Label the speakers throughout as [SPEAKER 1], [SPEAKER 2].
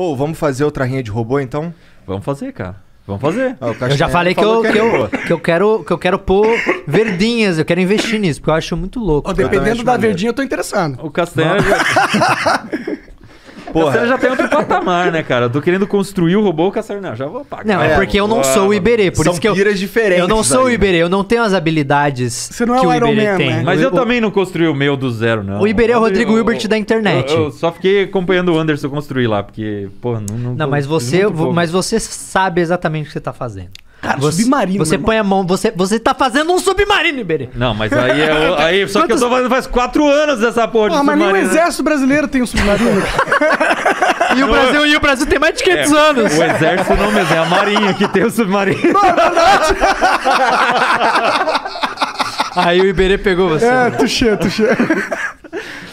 [SPEAKER 1] Ou oh, vamos fazer outra rinha de robô então? Vamos fazer, cara. Vamos fazer. Ah, eu já falei que eu, que, é eu, que, eu quero, que eu quero pôr verdinhas, eu quero investir nisso, porque eu acho muito louco. Oh, dependendo da maneiro. verdinha, eu tô interessado. O Castanha. É Porra. Você já tem outro
[SPEAKER 2] patamar, né, cara? Eu tô querendo construir o robô, o Cassaro, não, já vou pagar. Não, é, é, porque eu não sou o Iberê, por São isso que eu... diferentes. Eu não sou o né? Iberê,
[SPEAKER 1] eu não tenho as habilidades Você não é que o, Iberê Man, tem. Né? Mas eu, eu também
[SPEAKER 2] não construí o meu do zero, não. O Iberê é o Rodrigo eu, Hilbert da internet. Eu, eu, só fiquei acompanhando o Anderson construir lá, porque, pô, não... Não, não mas, você, mas
[SPEAKER 1] você sabe exatamente o que você tá fazendo. Cara, você, submarino. Você põe a mão, você, você tá fazendo um submarino, Iberê.
[SPEAKER 2] Não, mas aí é. Aí, só Quantos... que eu tô fazendo faz quatro anos essa porra de ah, submarino. Mas nem o né?
[SPEAKER 1] exército brasileiro tem um submarino.
[SPEAKER 2] e, o Brasil,
[SPEAKER 1] e o Brasil tem mais de 500 é, anos. O
[SPEAKER 2] exército não mesmo, é a marinha que tem o submarino. Não, não, é aí o Iberê pegou você. É, chega, né?
[SPEAKER 1] tuxê, tuxê.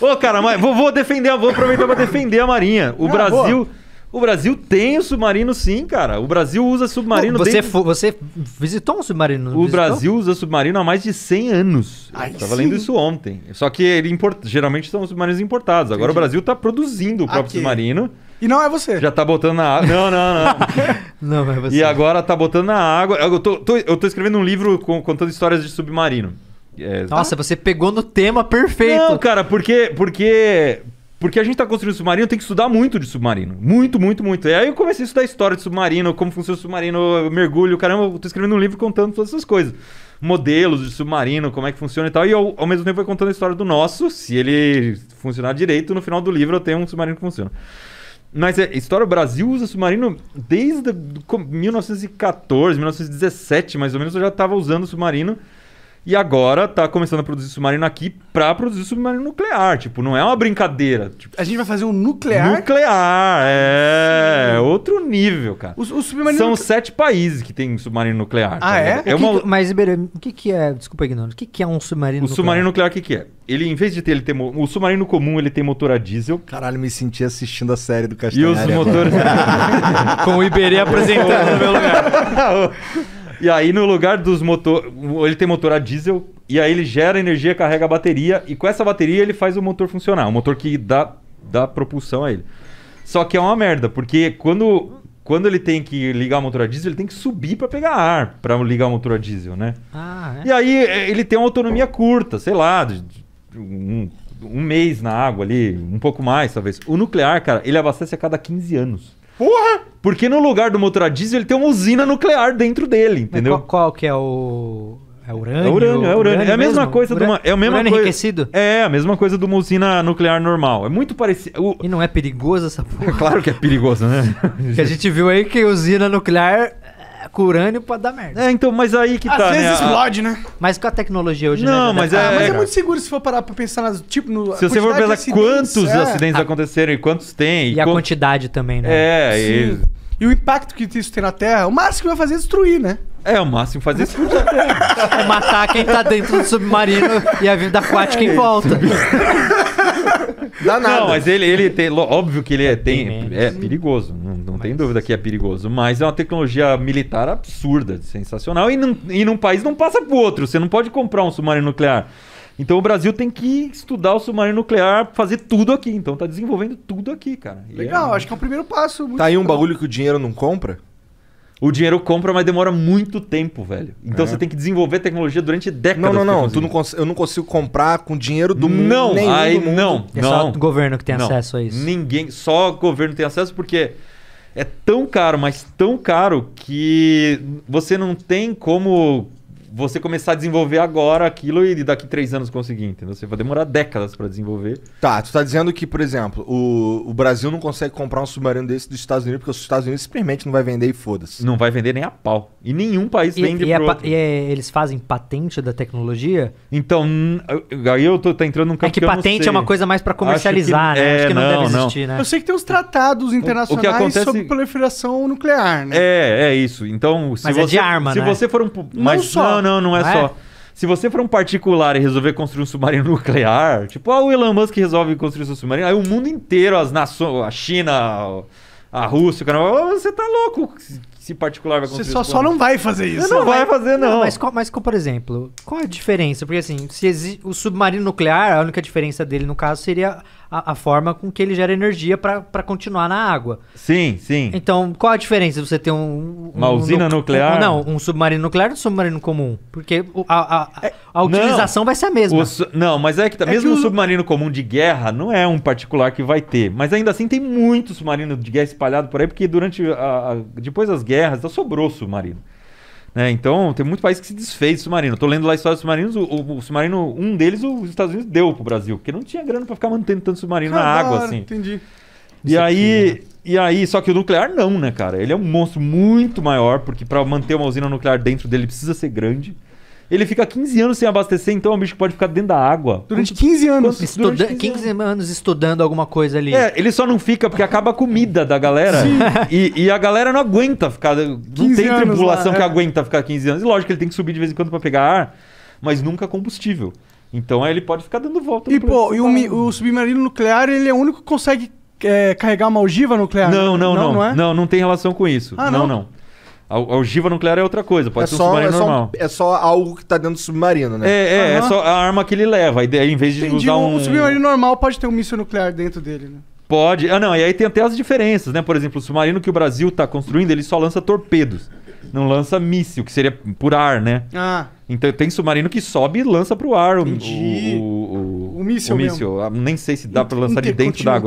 [SPEAKER 2] Ô, cara, mas vou, vou defender, vou aproveitar pra defender a marinha. O Brasil. Boa o Brasil tem o submarino, sim, cara. O Brasil usa submarino. você, desde... você
[SPEAKER 1] visitou um submarino? O visitou? Brasil
[SPEAKER 2] usa submarino há mais de 100 anos. Ai, Tava sim. lendo isso ontem. Só que ele import... geralmente são submarinos importados. Entendi. Agora o Brasil está produzindo o próprio Aqui. submarino. E não é você. Já tá botando na água. Não, não,
[SPEAKER 1] não. não é
[SPEAKER 2] você. E agora tá botando na água. Eu tô, tô, eu tô escrevendo um livro com, contando histórias de submarino. É, Nossa, você pegou no tema perfeito. Não, cara, porque, porque porque a gente está construindo submarino, tem que estudar muito de submarino. Muito, muito, muito. E aí eu comecei a estudar a história de submarino, como funciona o submarino, mergulho, caramba, eu tô escrevendo um livro contando todas essas coisas. Modelos de submarino, como é que funciona e tal. E eu, ao mesmo tempo, vou contando a história do nosso. Se ele funcionar direito, no final do livro eu tenho um submarino que funciona. Mas é, história, o Brasil usa submarino desde 1914, 1917, mais ou menos, eu já estava usando submarino. E agora tá começando a produzir submarino aqui pra produzir submarino nuclear. Tipo, não é uma brincadeira. Tipo, a
[SPEAKER 3] gente vai fazer um nuclear?
[SPEAKER 2] Nuclear, ah, é. Outro nível, cara. O, o submarino São sete países que tem submarino nuclear. Ah, é? é uma... que,
[SPEAKER 1] mas, Iberê, o que, que é. Desculpa, ignorante. O que, que é um submarino o nuclear? O submarino
[SPEAKER 2] nuclear, o que, que é? Ele, em vez de ter. Ele tem, o submarino comum, ele tem motor a diesel. Caralho, me senti assistindo a série do Castelo. E os motores.
[SPEAKER 1] Com o Iberê apresentando no meu
[SPEAKER 2] lugar. E aí, no lugar dos motor. Ele tem motor a diesel, e aí ele gera energia, carrega a bateria, e com essa bateria ele faz o motor funcionar. O motor que dá, dá propulsão a ele. Só que é uma merda, porque quando. Quando ele tem que ligar o motor a diesel, ele tem que subir para pegar ar para ligar o motor a diesel, né? Ah, é? E aí eh, ele tem uma autonomia curta, sei lá, de, de, um, um mês na água ali, um pouco mais talvez. O nuclear, cara, ele abastece a cada 15 anos. Porra! Porque no lugar do motor a diesel, ele tem uma usina nuclear dentro dele, entendeu? Qual,
[SPEAKER 1] qual, que é o. É urânio? É urânio, é urânio. urânio é a mesma mesmo? coisa urânio, de uma. É a mesma urânio coisa, enriquecido? É, a mesma coisa de uma usina nuclear normal. É muito parecido. O... E não é perigoso essa porra? claro que é perigoso, né? que a gente viu aí que usina nuclear é, com urânio pode dar merda. É, então, mas aí que Às tá. Às né? vezes né? explode, né? Mas com a tecnologia hoje, né, Não, né? mas, é, ah, mas é, é, muito seguro se for parar pra
[SPEAKER 3] pensar nas, tipo, no. Se você for pensar acidentes, quantos é. acidentes
[SPEAKER 1] aconteceram e quantos tem. E, e a quantidade
[SPEAKER 2] também, né? É, isso. e
[SPEAKER 3] e o impacto que isso tem na Terra, o máximo que vai fazer é destruir, né?
[SPEAKER 2] É, o máximo fazer é isso.
[SPEAKER 1] é matar quem tá dentro do submarino e a vida aquática em é, volta.
[SPEAKER 2] Dá nada. Não, mas ele, ele tem. Óbvio que ele é, tem, é perigoso. Não, não mas... tem dúvida que é perigoso. Mas é uma tecnologia militar absurda, sensacional. E, não, e num país não passa pro outro. Você não pode comprar um submarino nuclear. Então o Brasil tem que estudar o submarino nuclear, fazer tudo aqui. Então tá desenvolvendo tudo aqui, cara. E é Legal, é... acho
[SPEAKER 3] que é o primeiro passo. Tá aí um bagulho
[SPEAKER 2] que o dinheiro não compra? O dinheiro compra, mas demora muito tempo, velho. Então é. você tem que desenvolver tecnologia durante décadas. Não, não, não. Tu não eu não consigo comprar com dinheiro do não, mundo. Aí, do mundo. Não, É só o governo que tem não. acesso a isso. Ninguém. Só o governo tem acesso porque é tão caro, mas tão caro que você não tem como você começar a desenvolver agora aquilo e daqui três anos conseguir, entendeu? Você vai demorar décadas para desenvolver. Tá, tu tá dizendo que, por exemplo, o, o Brasil não consegue comprar um submarino desse dos Estados Unidos porque os Estados Unidos simplesmente não vai vender e foda-se. Não vai vender nem a pau. E nenhum país e, vende e, é
[SPEAKER 1] pro outro. e é, eles fazem patente da tecnologia?
[SPEAKER 2] Então, aí eu
[SPEAKER 1] tô tá entrando num é campo É que, que patente é uma coisa mais para comercializar, Acho que, né? É, Acho que não, não deve existir, né? Eu
[SPEAKER 2] sei
[SPEAKER 3] que tem uns tratados internacionais o, o acontece... sobre proliferação nuclear, né?
[SPEAKER 2] É, é isso. Então, se Mas você, é de arma, se né? você for um... Não Mas, só, não, não, não é não só. É? Se você for um particular e resolver construir um submarino nuclear, tipo, ah, o Elon Musk resolve construir seu submarino, aí o mundo inteiro, as nações, a China, a Rússia, o Canadá, você tá louco se particular vai acontecer Você só, só não vai fazer isso. Você não, não vai, fazer, não. não mas,
[SPEAKER 1] qual, mas qual, por exemplo, qual é a diferença? Porque assim, se existe o submarino nuclear, a única diferença dele, no caso, seria a, a forma com que ele gera energia para continuar na água.
[SPEAKER 2] Sim, sim.
[SPEAKER 1] Então, qual a diferença? Você tem um. um uma usina nuclear? Um, não, um submarino nuclear e um submarino comum. Porque a, a, é, a utilização não, vai ser a mesma.
[SPEAKER 2] Su... Não, mas é que tá. É mesmo que o... um submarino comum de guerra não é um particular que vai ter. Mas ainda assim tem muito submarino de guerra espalhado por aí, porque durante. A, depois das guerras guerras, então sobrou submarino. Né? Então, tem muito país que se desfez o submarino. Estou lendo lá a história dos submarinos. O, o, o, submarino, um deles, os Estados Unidos deu pro Brasil, porque não tinha grana para ficar mantendo tanto submarino na água, assim. Entendi. E é aí, né? e aí, só que o nuclear não, né, cara? Ele é um monstro muito maior, porque para manter uma usina nuclear dentro dele precisa ser grande. Ele fica 15 anos sem abastecer, então é um bicho que pode ficar dentro da água. Durante
[SPEAKER 1] 15 anos. Estuda durante 15, 15 anos. anos. estudando alguma coisa ali. É,
[SPEAKER 2] ele só não fica porque acaba a comida da galera. E, e, a galera não aguenta ficar. Não tem tripulação lá, que é. aguenta ficar 15 anos. E lógico que ele tem que subir de vez em quando para pegar ar, mas nunca combustível. Então aí ele pode ficar dando volta.
[SPEAKER 3] E, pô, e o, o, submarino nuclear, ele é o único que consegue é, carregar uma ogiva nuclear? Não, não, não. Não, não, é?
[SPEAKER 2] não, não tem relação com isso. Ah, não, não. não. A ogiva nuclear é outra coisa, pode é ser é só, um submarino é normal.
[SPEAKER 3] Só, é só algo que tá dentro do submarino, né? É, é, uhum. é só
[SPEAKER 2] a arma que ele leva. Aí, em vez de Entendi, usar um... um submarino
[SPEAKER 3] normal pode ter um míssil nuclear dentro dele, né?
[SPEAKER 2] Pode. Ah, não, e aí tem até as diferenças, né? Por exemplo, o submarino que o Brasil tá construindo, ele só lança torpedos. Não lança míssil, que seria por ar, né? Ah. Então tem submarino que sobe e lança pro ar o, o, o, o míssil. O míssil. Nem sei se dá para lançar de dentro da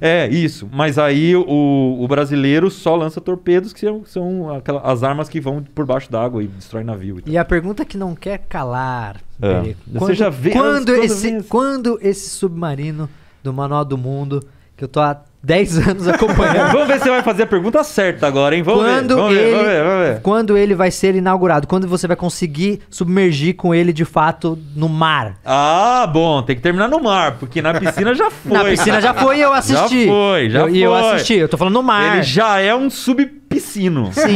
[SPEAKER 2] É. é, isso. Mas aí o, o brasileiro só lança torpedos, que são, são aquelas, as armas que vão por baixo d'água e destrói navio.
[SPEAKER 1] E, e a pergunta que não quer calar, é. Ah, quando, Você já vê quando, quando esse, esse, quando esse submarino do Manual do Mundo, que eu tô há 10 anos acompanhando. vamos ver se vai
[SPEAKER 2] fazer a pergunta certa agora, hein? Vamos, quando ver, vamos, ele, ver, vamos, ver, vamos ver.
[SPEAKER 1] Quando ele vai ser inaugurado? Quando você vai conseguir submergir com ele de fato no mar?
[SPEAKER 2] Ah, bom, tem que terminar no mar, porque na piscina já foi. Na piscina já foi e eu assisti. Já foi, já eu, foi. E eu assisti, eu tô falando no mar. Ele já é um sub piscino. Sim.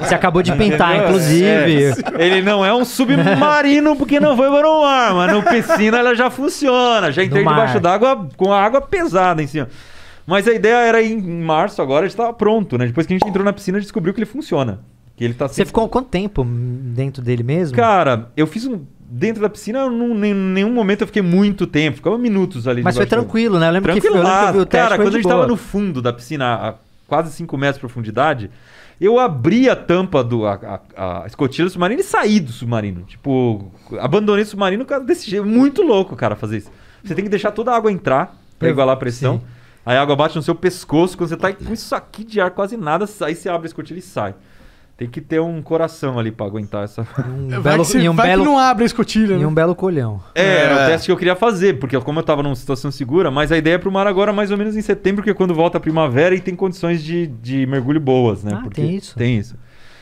[SPEAKER 2] Você acabou de pintar, inclusive. É. Ele não é um submarino porque não foi para o mar, mas no piscina ela já funciona. Já entrei debaixo d'água com a água pesada em cima. Mas a ideia era em março agora, a gente tava pronto, né? Depois que a gente entrou na piscina, a gente descobriu que ele funciona. Que ele tá sempre... Você ficou quanto tempo dentro dele mesmo? Cara, eu fiz um dentro da piscina, não, em nenhum momento eu fiquei muito tempo, ficava minutos ali. Mas foi tranquilo, né? Eu lembro tranquilo, que, eu lembro que eu vi o teste, Cara, quando a gente boa. tava no fundo da piscina, a quase 5 metros de profundidade, eu abri a tampa do a, a, a escotilha do submarino e saí do submarino. Tipo, abandonei o submarino desse jeito. Muito louco, cara, fazer isso. Você tem que deixar toda a água entrar para igualar a pressão. Sim. Aí a água bate no seu pescoço, quando você tá né. com isso aqui de ar, quase nada, aí você abre a escotilha e sai. Tem que ter um coração ali pra aguentar essa. Um vai belo, que um vai belo, que não
[SPEAKER 1] abre a escotilha. E né? um belo colhão.
[SPEAKER 2] É, é, era o teste que eu queria fazer, porque como eu tava numa situação segura, mas a ideia é pro mar agora mais ou menos em setembro, que é quando volta a primavera e tem condições de, de mergulho boas, né? Ah, porque tem isso. Tem isso.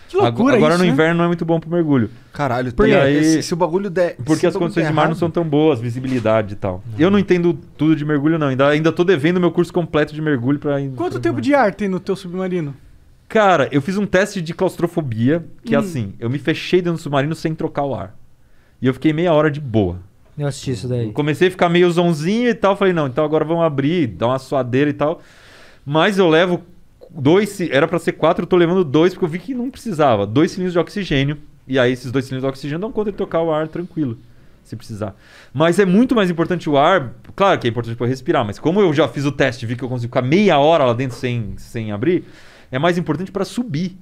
[SPEAKER 2] Que loucura Agora isso, no né? inverno não é muito bom pro mergulho. Caralho, Por tem, aí, se, se, o bagulho der. Porque as condições de mar não são tão boas, visibilidade e tal. Não. Eu não entendo tudo de mergulho, não. Ainda, ainda tô devendo meu curso completo de mergulho para. Quanto tempo de ar tem no teu submarino? Cara, eu fiz um teste de claustrofobia, que é hum. é assim, eu me fechei dentro do submarino sem trocar o ar. E eu fiquei meia hora de
[SPEAKER 1] boa. Eu assisti isso daí.
[SPEAKER 2] Comecei a ficar meio zonzinho e tal. Falei, não, então agora vamos abrir, dar uma suadeira e tal. Mas eu levo dois, era para ser quatro, eu tô levando dois, porque eu vi que não precisava. Dois cilindros de oxigênio. E aí esses dois cilindros de oxigênio dão conta de tocar o ar tranquilo, se precisar. Mas é muito mais importante o ar. Claro que é importante para respirar, mas como eu já fiz o teste, vi que eu consigo ficar meia hora lá dentro sem, sem abrir, é mais importante para subir.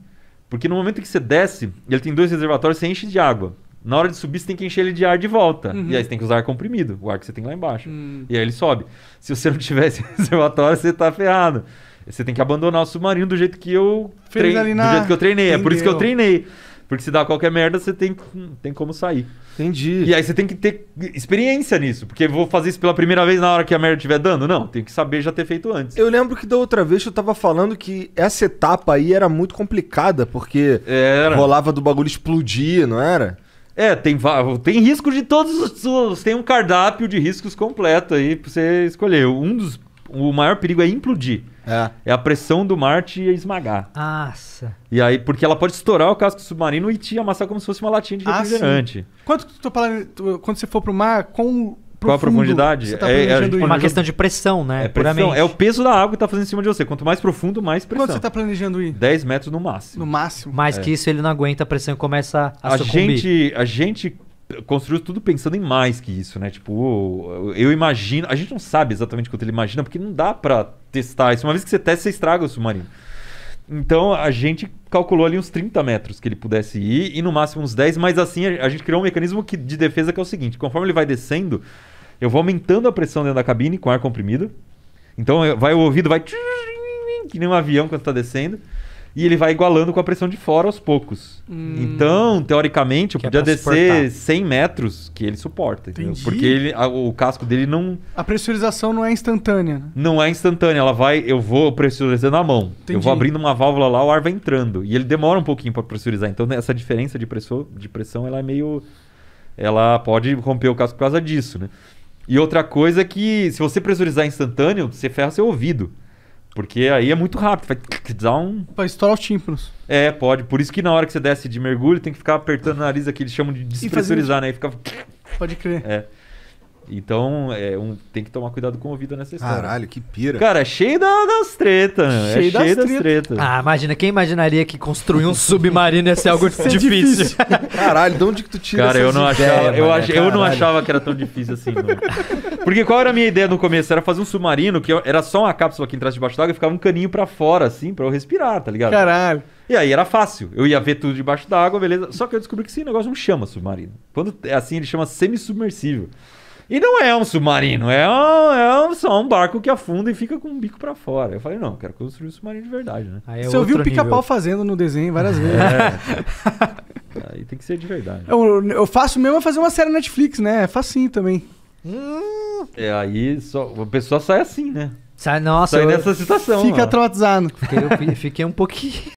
[SPEAKER 2] Porque no momento que você desce, ele tem dois reservatórios, você enche de água. Na hora de subir, você tem que encher ele de ar de volta. Uhum. E aí você tem que usar ar comprimido, o ar que você tem lá embaixo. Uhum. E aí ele sobe. Se você não tivesse reservatório, você tá ferrado. Você tem que abandonar o submarino do jeito que eu treinei. Do jeito que eu treinei. Entendeu. É por isso que eu treinei. Porque se dá qualquer merda, você tem, tem como sair. Entendi. E aí você tem que ter experiência nisso. Porque vou fazer isso pela primeira vez na hora que a merda estiver dando? Não, tem que saber já ter feito antes. Eu lembro que da outra vez eu tava falando que essa etapa aí era muito complicada, porque era. rolava do bagulho explodir, não era? É, tem, tem risco de todos os. Tem um cardápio de riscos completo aí pra você escolher. Um dos. O maior perigo é implodir. É. é a pressão do mar te esmagar.
[SPEAKER 1] Nossa.
[SPEAKER 2] E aí, porque ela pode estourar o casco submarino e te amassar como se fosse uma latinha de ah, refrigerante.
[SPEAKER 3] Ah, quanto tu tá falando, quando você for pro mar, com qual a
[SPEAKER 2] profundidade? Tá é, é uma questão de pressão, né? É, pressão, é o peso da água que está fazendo em cima de você. Quanto mais profundo,
[SPEAKER 1] mais pressão. Quanto você está planejando ir?
[SPEAKER 2] 10 metros no máximo. No máximo. Mais é. que
[SPEAKER 1] isso, ele não aguenta a pressão e começa a, a sucumbir.
[SPEAKER 2] gente A gente construiu tudo pensando em mais que isso, né? Tipo, eu imagino. A gente não sabe exatamente quanto ele imagina, porque não dá para testar isso. Uma vez que você testa, você estraga o submarino. Então a gente calculou ali uns 30 metros que ele pudesse ir e no máximo uns 10, mas assim a, gente criou um mecanismo que, de defesa que é o seguinte: conforme ele vai descendo, eu vou aumentando a pressão dentro da cabine com ar comprimido. Então vai o ouvido, vai que nem um avião quando está descendo e ele vai igualando com a pressão de fora aos poucos. Hum. Então, teoricamente, eu que é podia é descer suportar. 100 metros que ele suporta. Porque ele, a, o casco dele não.
[SPEAKER 3] A pressurização não é instantânea. Né?
[SPEAKER 2] Não é instantânea. Ela vai. Eu vou pressurizando a mão. Entendi. Eu vou abrindo uma válvula lá, o ar vai entrando. E ele demora um pouquinho para pressurizar. Então, né, essa diferença de pressão, de pressão ela é meio. Ela pode romper o casco por causa disso, né? E outra coisa é que, se você pressurizar instantâneo, você ferra seu ouvido. Porque aí é muito rápido, vai dar um. Vai estourar os tímpanos. É, pode. Por isso que na hora que você desce de mergulho, tem que ficar apertando o nariz aqui, eles chamam de despressurizar, né? E fica. Pode crer. É. Então, é, um, tem que tomar cuidado com o ouvido nessa história. Caralho, que pira. Cara, é cheio da, das tretas, Cheio é cheio das, tretas. Treta. Ah,
[SPEAKER 1] imagina, quem imaginaria que construir um submarino ia ser algo ser é difícil?
[SPEAKER 2] Caralho, de onde que tu tira Cara, eu não ideias, achava, eu, eu não achava que era tão difícil assim, Porque qual era a minha ideia no começo? Era fazer um submarino que era só uma cápsula que entrasse debaixo d'água e ficava um caninho para fora, assim, para eu respirar, tá ligado? Caralho. E aí era fácil. Eu ia ver tudo debaixo d'água, beleza. Só que eu descobri que esse negócio não chama submarino. Quando é assim, ele chama semi submersível e não é um submarino, é, um, é um, só um barco que afunda e fica com o bico para fora. Eu falei, não, quero construir um submarino de verdade, né? Aí é Você ouviu o pica-pau
[SPEAKER 3] fazendo no desenho várias é. vezes. É.
[SPEAKER 2] Aí tem que ser de verdade.
[SPEAKER 3] Eu, eu faço mesmo fazer uma série Netflix, né? É facinho também.
[SPEAKER 2] Hum. É, aí só, a pessoa sai assim, né? Sai, nossa. Sai nessa situação. Fica mano. traumatizado. Fiquei, fiquei
[SPEAKER 1] um pouquinho.